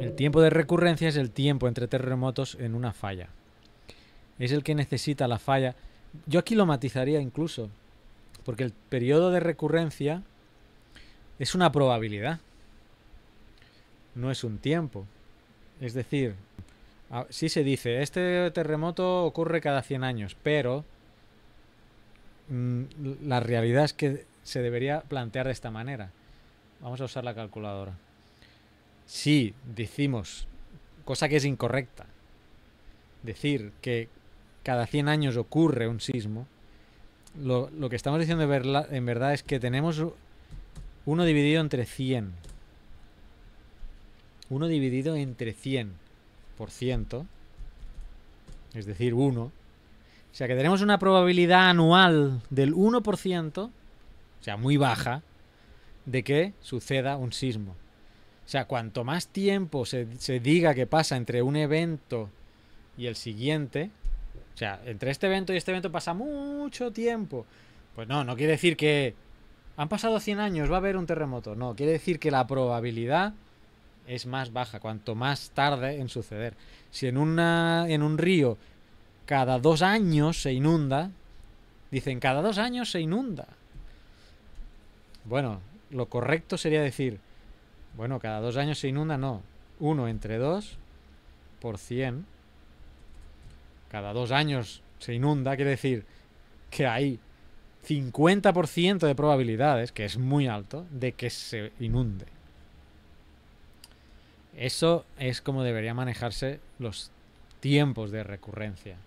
El tiempo de recurrencia es el tiempo entre terremotos en una falla. Es el que necesita la falla. Yo aquí lo matizaría incluso, porque el periodo de recurrencia es una probabilidad, no es un tiempo. Es decir, sí se dice, este terremoto ocurre cada 100 años, pero mm, la realidad es que se debería plantear de esta manera. Vamos a usar la calculadora si decimos, cosa que es incorrecta, decir que cada 100 años ocurre un sismo, lo, que estamos diciendo en verdad es que tenemos uno dividido entre 100. Uno dividido entre 100 por ciento, es decir, 1. O sea que tenemos una probabilidad anual del 1%, o sea, muy baja, de que suceda un sismo. O sea, cuanto más tiempo se, diga que pasa entre un evento y el siguiente, o sea, entre este evento y este evento pasa mucho tiempo. Pues no, no quiere decir que han pasado 100 años, va a haber un terremoto. No, quiere decir que la probabilidad es más baja, cuanto más tarde en suceder. Si en, una, en un río cada dos años se inunda, dicen cada dos años se inunda. Bueno, lo correcto sería decir bueno, cada dos años se inunda, no. Uno entre dos por cien. Cada dos años se inunda, quiere decir que hay 50% de probabilidades, que es muy alto, de que se inunde. Eso es como debería manejarse los tiempos de recurrencia.